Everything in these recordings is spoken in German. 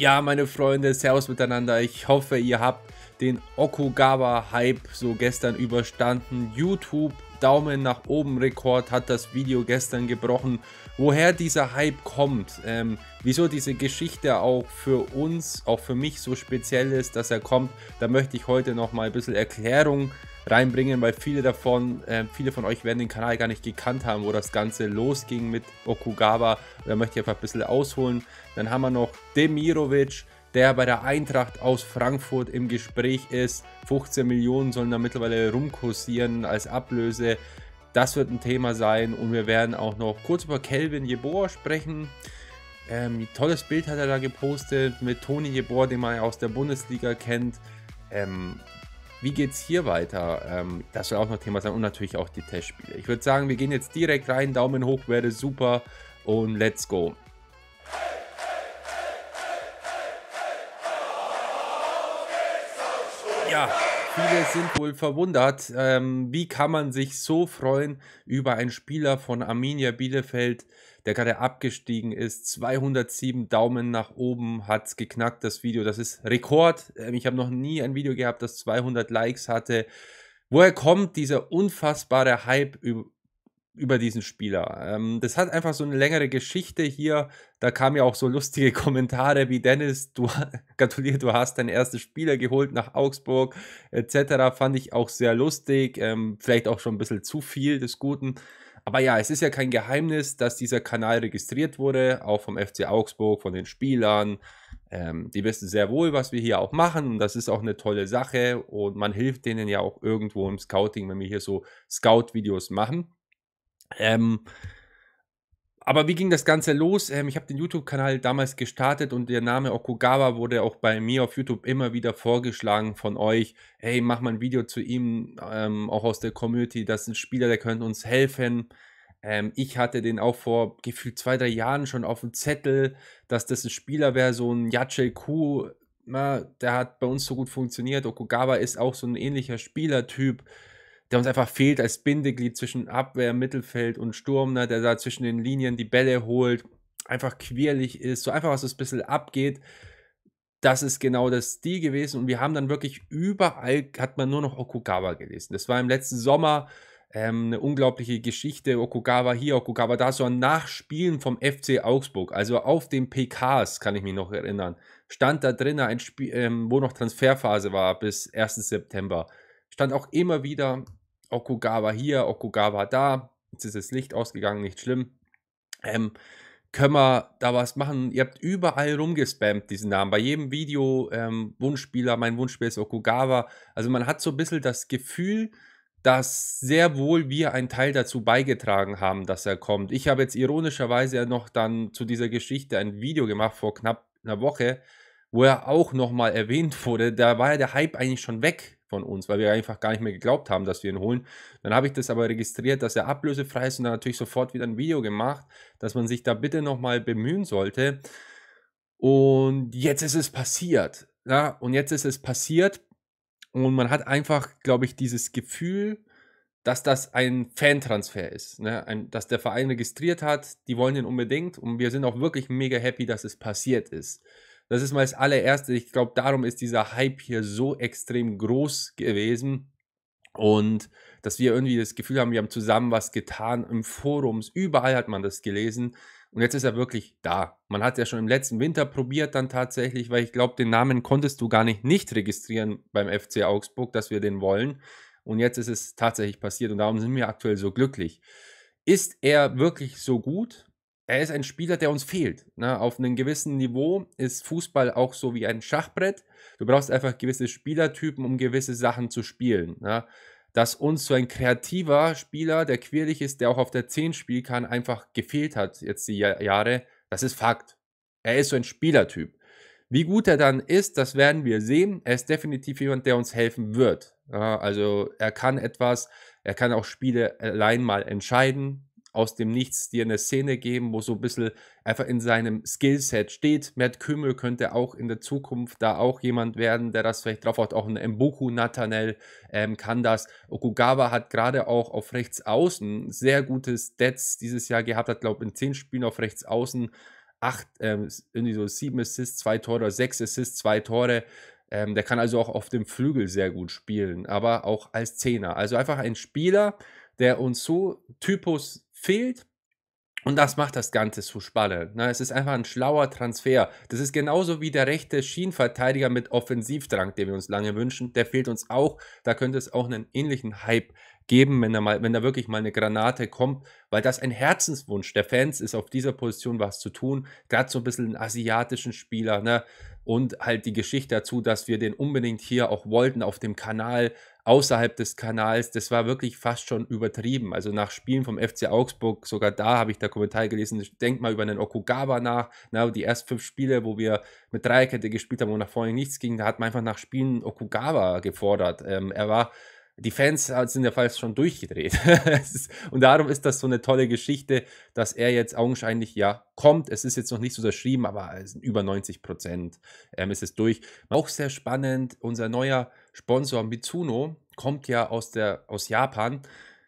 Ja, meine Freunde, Servus miteinander. Ich hoffe, ihr habt den Okugawa-Hype so gestern überstanden. YouTube Daumen nach oben Rekord hat das Video gestern gebrochen. Woher dieser Hype kommt, ähm, wieso diese Geschichte auch für uns, auch für mich so speziell ist, dass er kommt, da möchte ich heute nochmal ein bisschen Erklärung reinbringen, weil viele davon, äh, viele von euch werden den Kanal gar nicht gekannt haben, wo das Ganze losging mit Okugawa. Da möchte ich einfach ein bisschen ausholen. Dann haben wir noch Demirovic, der bei der Eintracht aus Frankfurt im Gespräch ist. 15 Millionen sollen da mittlerweile rumkursieren als Ablöse. Das wird ein Thema sein und wir werden auch noch kurz über Kelvin Jeboa sprechen. Ähm, tolles Bild hat er da gepostet mit Toni Jeboa, den man aus der Bundesliga kennt. Ähm, wie geht es hier weiter? Ähm, das soll auch noch Thema sein und natürlich auch die Testspiele. Ich würde sagen, wir gehen jetzt direkt rein. Daumen hoch wäre super und let's go. Ja. Viele sind wohl verwundert, ähm, wie kann man sich so freuen über einen Spieler von Arminia Bielefeld, der gerade abgestiegen ist. 207 Daumen nach oben hat es geknackt, das Video. Das ist Rekord. Ähm, ich habe noch nie ein Video gehabt, das 200 Likes hatte. Woher kommt dieser unfassbare Hype über diesen Spieler. Ähm, das hat einfach so eine längere Geschichte hier. Da kamen ja auch so lustige Kommentare wie Dennis, du gratuliere, du hast deinen ersten Spieler geholt nach Augsburg etc. Fand ich auch sehr lustig. Ähm, vielleicht auch schon ein bisschen zu viel des Guten. Aber ja, es ist ja kein Geheimnis, dass dieser Kanal registriert wurde, auch vom FC Augsburg, von den Spielern. Ähm, die wissen sehr wohl, was wir hier auch machen und das ist auch eine tolle Sache und man hilft denen ja auch irgendwo im Scouting, wenn wir hier so Scout-Videos machen. Ähm, aber wie ging das Ganze los? Ähm, ich habe den YouTube-Kanal damals gestartet und der Name Okugawa wurde auch bei mir auf YouTube immer wieder vorgeschlagen von euch. Hey, mach mal ein Video zu ihm, ähm, auch aus der Community. Das ist ein Spieler, der könnte uns helfen. Ähm, ich hatte den auch vor gefühlt zwei, drei Jahren schon auf dem Zettel, dass das ein Spieler wäre, so ein Yachel Ku. Na, der hat bei uns so gut funktioniert. Okugawa ist auch so ein ähnlicher Spielertyp der uns einfach fehlt als Bindeglied zwischen Abwehr, Mittelfeld und Sturm, ne, der da zwischen den Linien die Bälle holt, einfach quirlig ist, so einfach, was es ein bisschen abgeht. Das ist genau das Stil gewesen und wir haben dann wirklich überall, hat man nur noch Okugawa gelesen. Das war im letzten Sommer ähm, eine unglaubliche Geschichte. Okugawa hier, Okugawa da, so ein Nachspielen vom FC Augsburg. Also auf den PKs, kann ich mich noch erinnern, stand da drin ein Spiel, ähm, wo noch Transferphase war bis 1. September. Stand auch immer wieder Okugawa hier, Okugawa da. Jetzt ist das Licht ausgegangen, nicht schlimm. Ähm, können wir da was machen? Ihr habt überall rumgespammt diesen Namen. Bei jedem Video, ähm, Wunschspieler, mein Wunschspiel ist Okugawa. Also man hat so ein bisschen das Gefühl, dass sehr wohl wir einen Teil dazu beigetragen haben, dass er kommt. Ich habe jetzt ironischerweise ja noch dann zu dieser Geschichte ein Video gemacht vor knapp einer Woche, wo er auch nochmal erwähnt wurde. Da war ja der Hype eigentlich schon weg von uns, weil wir einfach gar nicht mehr geglaubt haben, dass wir ihn holen. Dann habe ich das aber registriert, dass er ablösefrei ist und dann natürlich sofort wieder ein Video gemacht, dass man sich da bitte nochmal bemühen sollte. Und jetzt ist es passiert. Ja, und jetzt ist es passiert. Und man hat einfach, glaube ich, dieses Gefühl, dass das ein Fantransfer ist, ne? ein, dass der Verein registriert hat, die wollen ihn unbedingt und wir sind auch wirklich mega happy, dass es passiert ist. Das ist mal das allererste. Ich glaube, darum ist dieser Hype hier so extrem groß gewesen. Und dass wir irgendwie das Gefühl haben, wir haben zusammen was getan im Forums. Überall hat man das gelesen. Und jetzt ist er wirklich da. Man hat es ja schon im letzten Winter probiert dann tatsächlich, weil ich glaube, den Namen konntest du gar nicht nicht registrieren beim FC Augsburg, dass wir den wollen. Und jetzt ist es tatsächlich passiert und darum sind wir aktuell so glücklich. Ist er wirklich so gut? er ist ein Spieler, der uns fehlt. Na, ne? auf einem gewissen Niveau ist Fußball auch so wie ein Schachbrett. Du brauchst einfach gewisse Spielertypen, um gewisse Sachen zu spielen. Na, ne? dass uns so ein kreativer Spieler, der quirlig ist, der auch auf der 10 spielen kann, einfach gefehlt hat jetzt die Jahre, das ist Fakt. Er ist so ein Spielertyp. Wie gut er dann ist, das werden wir sehen. Er ist definitiv jemand, der uns helfen wird. Ne? Also er kann etwas, er kann auch Spiele allein mal entscheiden aus dem Nichts dir eine Szene geben, wo so ein bisschen einfach in seinem Skillset steht. Matt Kümmel könnte auch in der Zukunft da auch jemand werden, der das vielleicht drauf hat. Auch ein Mboku Nathanel ähm, kann das. Okugawa hat gerade auch auf rechts außen sehr gute Stats dieses Jahr gehabt, hat glaube ich, in zehn Spielen auf rechts außen acht, ähm, irgendwie so sieben Assists, zwei Tore sechs Assists, zwei Tore. Ähm, der kann also auch auf dem Flügel sehr gut spielen, aber auch als Zehner. Also einfach ein Spieler, der uns so Typus fehlt. Und das macht das Ganze so spannend. Ne? Es ist einfach ein schlauer Transfer. Das ist genauso wie der rechte Schienenverteidiger mit Offensivdrang, den wir uns lange wünschen. Der fehlt uns auch. Da könnte es auch einen ähnlichen Hype geben, wenn da, mal, wenn da wirklich mal eine Granate kommt, weil das ein Herzenswunsch der Fans ist, auf dieser Position was zu tun. Gerade so ein bisschen einen asiatischen Spieler, ne? Und halt die Geschichte dazu, dass wir den unbedingt hier auch wollten auf dem Kanal außerhalb des Kanals, das war wirklich fast schon übertrieben. Also nach Spielen vom FC Augsburg, sogar da habe ich der Kommentar gelesen, denk mal über einen Okugawa nach. Na, ne, die ersten fünf Spiele, wo wir mit Dreierkette gespielt haben, wo nach vorne nichts ging, da hat man einfach nach Spielen Okugawa gefordert. Ähm, er war die Fans sind ja fast schon durchgedreht. und darum ist das so eine tolle Geschichte, dass er jetzt augenscheinlich ja kommt. Es ist jetzt noch nicht so unterschrieben, aber über 90 Prozent ähm, ist es durch. Auch sehr spannend, unser neuer Sponsor Mitsuno kommt ja aus, der, aus Japan.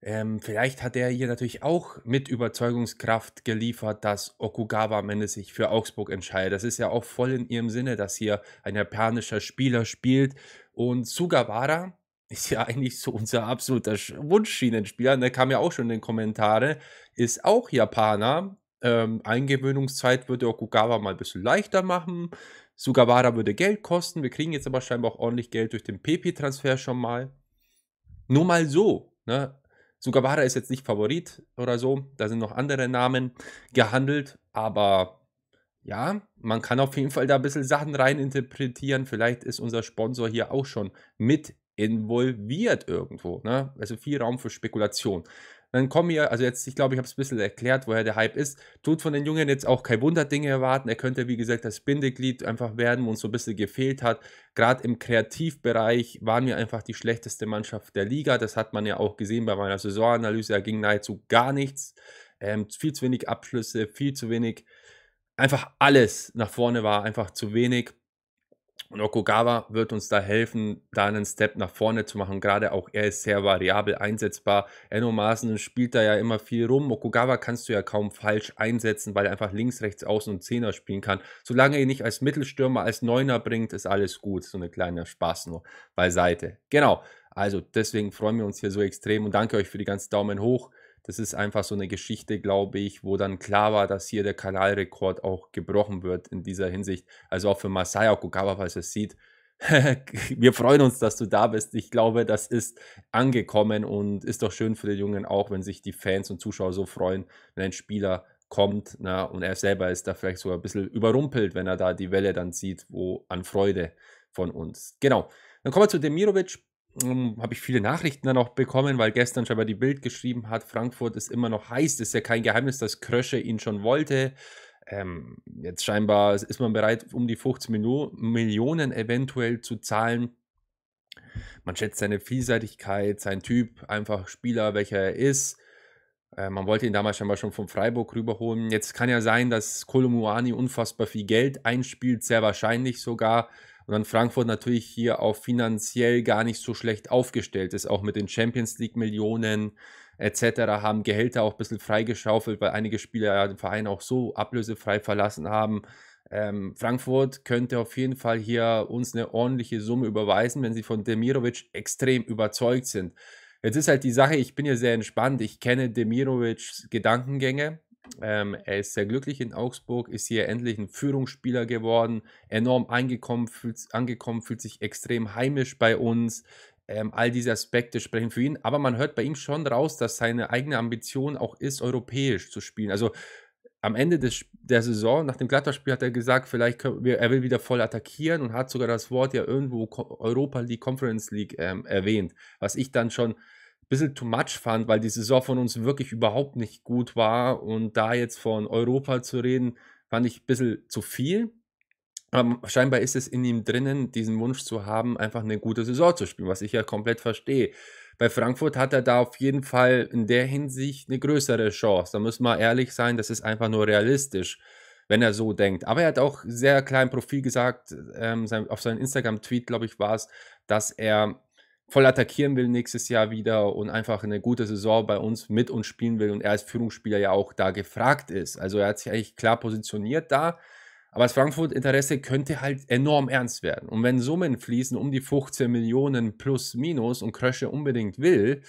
Ähm, vielleicht hat er hier natürlich auch mit Überzeugungskraft geliefert, dass Okugawa am Ende sich für Augsburg entscheidet. Das ist ja auch voll in ihrem Sinne, dass hier ein japanischer Spieler spielt. Und Sugawara, ist ja eigentlich so unser absoluter Wunschschienenspieler. Der kam ja auch schon in den Kommentaren, ist auch Japaner. Ähm, Eingewöhnungszeit würde Okugawa mal ein bisschen leichter machen. Sugawara würde Geld kosten. Wir kriegen jetzt aber scheinbar auch ordentlich Geld durch den PP-Transfer schon mal. Nur mal so. Ne? Sugawara ist jetzt nicht Favorit oder so. Da sind noch andere Namen gehandelt. Aber ja, man kann auf jeden Fall da ein bisschen Sachen reininterpretieren. Vielleicht ist unser Sponsor hier auch schon mit involviert irgendwo. Ne? Also viel Raum für Spekulation. Dann kommen hier, also jetzt, ich glaube, ich habe es ein bisschen erklärt, woher der Hype ist. Tut von den Jungen jetzt auch kein Wunder Dinge erwarten. Er könnte, wie gesagt, das Bindeglied einfach werden, wo uns so ein bisschen gefehlt hat. Gerade im Kreativbereich waren wir einfach die schlechteste Mannschaft der Liga. Das hat man ja auch gesehen bei meiner Saisonanalyse. Da ging nahezu gar nichts. Ähm, viel zu wenig Abschlüsse, viel zu wenig. Einfach alles nach vorne war einfach zu wenig. Und Okugawa wird uns da helfen, da einen Step nach vorne zu machen. Gerade auch er ist sehr variabel einsetzbar. Enno Maaßen spielt da ja immer viel rum. Okugawa kannst du ja kaum falsch einsetzen, weil er einfach links, rechts, außen und Zehner spielen kann. Solange er ihn nicht als Mittelstürmer, als Neuner bringt, ist alles gut. So eine kleine Spaß nur beiseite. Genau. Also deswegen freuen wir uns hier so extrem und danke euch für die ganzen Daumen hoch. Das ist einfach so eine Geschichte, glaube ich, wo dann klar war, dass hier der Kanalrekord auch gebrochen wird in dieser Hinsicht. Also auch für Masaya Okugawa, falls ihr es sieht. wir freuen uns, dass du da bist. Ich glaube, das ist angekommen und ist doch schön für den Jungen auch, wenn sich die Fans und Zuschauer so freuen, wenn ein Spieler kommt na, und er selber ist da vielleicht so ein bisschen überrumpelt, wenn er da die Welle dann sieht, wo an Freude von uns. Genau. Dann kommen wir zu Demirovic. Ähm, habe ich viele Nachrichten dann auch bekommen, weil gestern scheinbar die Bild geschrieben hat, Frankfurt ist immer noch heiß. Das ist ja kein Geheimnis, dass Krösche ihn schon wollte. Ähm, jetzt scheinbar ist man bereit, um die 50 Mio Millionen eventuell zu zahlen. Man schätzt seine Vielseitigkeit, sein Typ, einfach Spieler, welcher er ist. Äh, man wollte ihn damals scheinbar schon von Freiburg rüberholen. Jetzt kann ja sein, dass Kolomuani unfassbar viel Geld einspielt, sehr wahrscheinlich sogar. Und dann Frankfurt natürlich hier auch finanziell gar nicht so schlecht aufgestellt ist, auch mit den Champions League-Millionen etc. haben Gehälter auch ein bisschen freigeschaufelt, weil einige Spieler ja den Verein auch so ablösefrei verlassen haben. Ähm, Frankfurt könnte auf jeden Fall hier uns eine ordentliche Summe überweisen, wenn sie von Demirovic extrem überzeugt sind. Jetzt ist halt die Sache, ich bin hier sehr entspannt. Ich kenne Demirovics Gedankengänge. Ähm, er ist sehr glücklich in Augsburg, ist hier endlich ein Führungsspieler geworden, enorm angekommen, fühlt, angekommen, fühlt sich extrem heimisch bei uns. Ähm, all diese Aspekte sprechen für ihn, aber man hört bei ihm schon raus, dass seine eigene Ambition auch ist, europäisch zu spielen. Also am Ende des, der Saison, nach dem Gladbach-Spiel, hat er gesagt, vielleicht wir, er will wieder voll attackieren und hat sogar das Wort ja irgendwo Europa League, Conference League ähm, erwähnt, was ich dann schon bisschen too much fand, weil die Saison von uns wirklich überhaupt nicht gut war. Und da jetzt von Europa zu reden, fand ich ein bisschen zu viel. Aber scheinbar ist es in ihm drinnen, diesen Wunsch zu haben, einfach eine gute Saison zu spielen, was ich ja komplett verstehe. Bei Frankfurt hat er da auf jeden Fall in der Hinsicht eine größere Chance. Da müssen wir ehrlich sein, das ist einfach nur realistisch, wenn er so denkt. Aber er hat auch sehr klein Profil gesagt, ähm, sein, auf seinem Instagram-Tweet, glaube ich, war es, dass er voll attackieren will nächstes Jahr wieder und einfach eine gute Saison bei uns mit uns spielen will und er als Führungsspieler ja auch da gefragt ist. Also er hat sich eigentlich klar positioniert da. Aber das Frankfurt-Interesse könnte halt enorm ernst werden. Und wenn Summen fließen um die 15 Millionen plus minus und Krösche unbedingt will,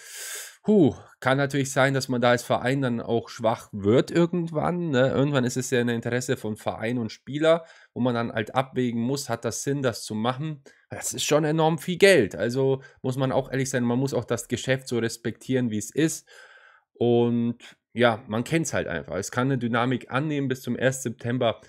huh, kann natürlich sein, dass man da als Verein dann auch schwach wird irgendwann. Ne? Irgendwann ist es ja ein Interesse von Verein und Spieler, wo man dann halt abwägen muss, hat das Sinn, das zu machen das ist schon enorm viel Geld. Also muss man auch ehrlich sein, man muss auch das Geschäft so respektieren, wie es ist. Und ja, man kennt es halt einfach. Es kann eine Dynamik annehmen bis zum 1. September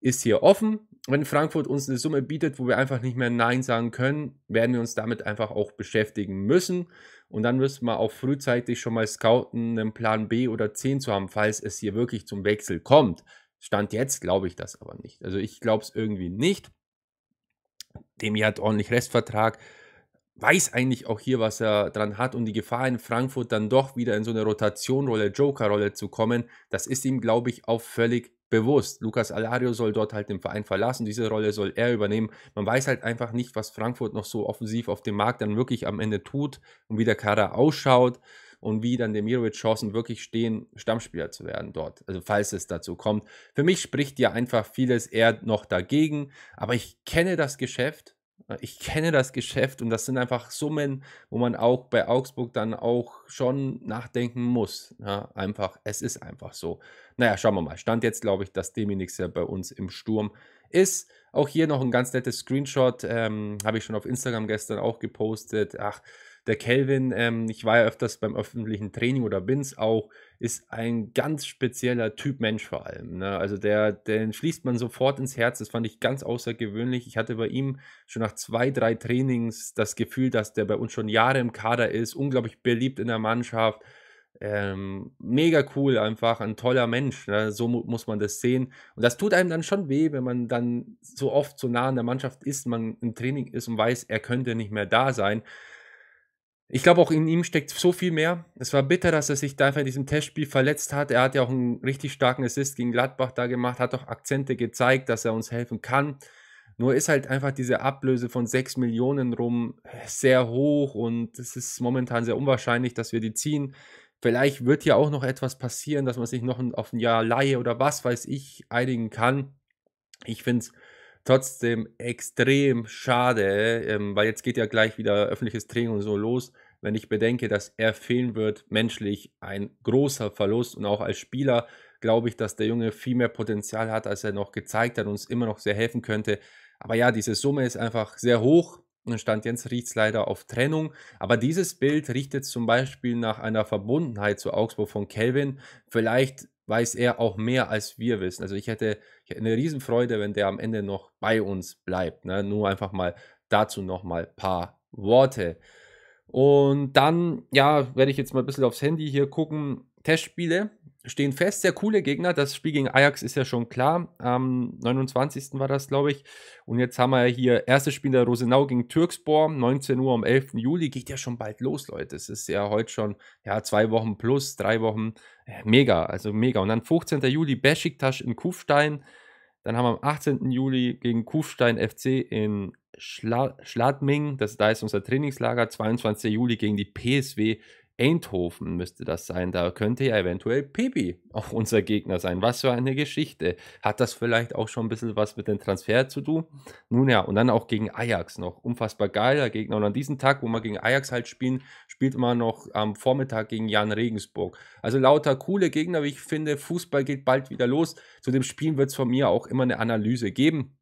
ist hier offen. Wenn Frankfurt uns eine Summe bietet, wo wir einfach nicht mehr Nein sagen können, werden wir uns damit einfach auch beschäftigen müssen. Und dann müssen wir auch frühzeitig schon mal scouten, einen Plan B oder 10 zu haben, falls es hier wirklich zum Wechsel kommt. Stand jetzt glaube ich das aber nicht. Also ich glaube es irgendwie nicht. Demi hat ordentlich Restvertrag, weiß eigentlich auch hier, was er dran hat und die Gefahr in Frankfurt dann doch wieder in so eine Rotationrolle, Jokerrolle zu kommen, das ist ihm, glaube ich, auch völlig bewusst. Lukas Alario soll dort halt den Verein verlassen, diese Rolle soll er übernehmen. Man weiß halt einfach nicht, was Frankfurt noch so offensiv auf dem Markt dann wirklich am Ende tut und wie der Kader ausschaut und wie dann Demirovic Chancen wirklich stehen, Stammspieler zu werden dort. Also falls es dazu kommt. Für mich spricht ja einfach vieles eher noch dagegen, aber ich kenne das Geschäft. Ich kenne das Geschäft und das sind einfach Summen, wo man auch bei Augsburg dann auch schon nachdenken muss. Ja, einfach, es ist einfach so. Naja, schauen wir mal. Stand jetzt, glaube ich, dass Deminix ja bei uns im Sturm ist. Auch hier noch ein ganz nettes Screenshot, ähm, habe ich schon auf Instagram gestern auch gepostet. Ach, der Kelvin, ähm, ich war ja öfters beim öffentlichen Training oder bin's auch, ist ein ganz spezieller Typ Mensch vor allem. Ne? Also der, den schließt man sofort ins Herz. Das fand ich ganz außergewöhnlich. Ich hatte bei ihm schon nach zwei, drei Trainings das Gefühl, dass der bei uns schon Jahre im Kader ist, unglaublich beliebt in der Mannschaft. Ähm, mega cool einfach, ein toller Mensch. Ne? So mu muss man das sehen. Und das tut einem dann schon weh, wenn man dann so oft so nah an der Mannschaft ist, man im Training ist und weiß, er könnte nicht mehr da sein. Ich glaube, auch in ihm steckt so viel mehr. Es war bitter, dass er sich da einfach in diesem Testspiel verletzt hat. Er hat ja auch einen richtig starken Assist gegen Gladbach da gemacht, hat auch Akzente gezeigt, dass er uns helfen kann. Nur ist halt einfach diese Ablöse von 6 Millionen rum sehr hoch und es ist momentan sehr unwahrscheinlich, dass wir die ziehen. Vielleicht wird ja auch noch etwas passieren, dass man sich noch auf ein Jahr Laie oder was weiß ich einigen kann. Ich finde es Trotzdem extrem schade, ähm, weil jetzt geht ja gleich wieder öffentliches Training und so los. Wenn ich bedenke, dass er fehlen wird, menschlich ein großer Verlust und auch als Spieler glaube ich, dass der Junge viel mehr Potenzial hat, als er noch gezeigt hat und uns immer noch sehr helfen könnte. Aber ja, diese Summe ist einfach sehr hoch. Und Stand Jens riecht es leider auf Trennung. Aber dieses Bild richtet zum Beispiel nach einer Verbundenheit zu Augsburg von Kelvin. Vielleicht weiß er auch mehr, als wir wissen. Also ich hätte ich hätte eine Riesenfreude, wenn der am Ende noch bei uns bleibt. Ne? Nur einfach mal dazu nochmal ein paar Worte. Und dann, ja, werde ich jetzt mal ein bisschen aufs Handy hier gucken. Testspiele stehen fest, sehr coole Gegner. Das Spiel gegen Ajax ist ja schon klar. Am 29. war das, glaube ich. Und jetzt haben wir hier erstes Spiel der Rosenau gegen Türkspor, 19 Uhr am 11. Juli. Geht ja schon bald los, Leute. Es ist ja heute schon ja, zwei Wochen plus, drei Wochen. Äh, mega, also mega. Und dann 15. Juli Besiktas in Kufstein. Dann haben wir am 18. Juli gegen Kufstein FC in Schladming. Das, da ist unser Trainingslager. 22. Juli gegen die PSW Eindhoven müsste das sein. Da könnte ja eventuell Pepe auch unser Gegner sein. Was für eine Geschichte. Hat das vielleicht auch schon ein bisschen was mit dem Transfer zu tun? Nun ja, und dann auch gegen Ajax noch. Unfassbar geiler Gegner. Und an diesem Tag, wo man gegen Ajax halt spielen, spielt man noch am Vormittag gegen Jan Regensburg. Also lauter coole Gegner, wie ich finde. Fußball geht bald wieder los. Zu dem Spiel wird es von mir auch immer eine Analyse geben.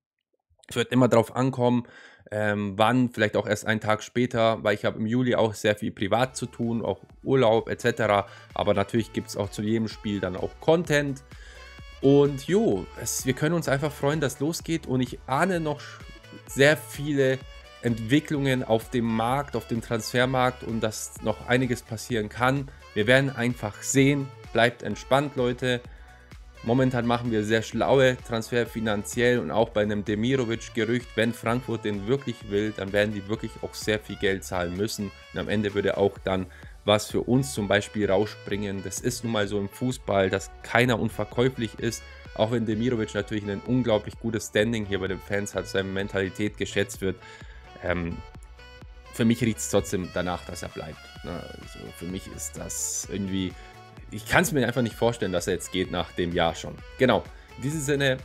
Es wird immer darauf ankommen, ähm, wann, vielleicht auch erst einen Tag später, weil ich habe im Juli auch sehr viel privat zu tun, auch Urlaub etc. Aber natürlich gibt es auch zu jedem Spiel dann auch Content. Und jo, es, wir können uns einfach freuen, dass losgeht und ich ahne noch sehr viele Entwicklungen auf dem Markt, auf dem Transfermarkt und dass noch einiges passieren kann. Wir werden einfach sehen. Bleibt entspannt, Leute. Momentan machen wir sehr schlaue Transfer finanziell und auch bei einem Demirovic-Gerücht, wenn Frankfurt den wirklich will, dann werden die wirklich auch sehr viel Geld zahlen müssen. Und am Ende würde auch dann was für uns zum Beispiel rausspringen. Das ist nun mal so im Fußball, dass keiner unverkäuflich ist. Auch wenn Demirovic natürlich ein unglaublich gutes Standing hier bei den Fans hat, seine Mentalität geschätzt wird. Ähm, für mich riecht es trotzdem danach, dass er bleibt. Ne, also für mich ist das irgendwie ich kann es mir einfach nicht vorstellen, dass er jetzt geht nach dem Jahr schon. Genau. In diesem Sinne,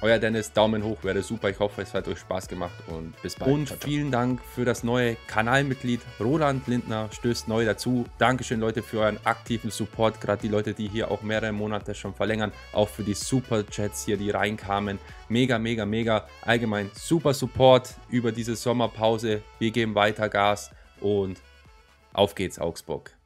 euer Dennis, Daumen hoch, wäre super. Ich hoffe, es hat euch Spaß gemacht und bis bald. Und ciao, ciao. vielen Dank für das neue Kanalmitglied. Roland Lindner stößt neu dazu. Dankeschön, Leute, für euren aktiven Support. Gerade die Leute, die hier auch mehrere Monate schon verlängern. Auch für die Superchats hier, die reinkamen. Mega, mega, mega. Allgemein super Support über diese Sommerpause. Wir geben weiter Gas und auf geht's, Augsburg.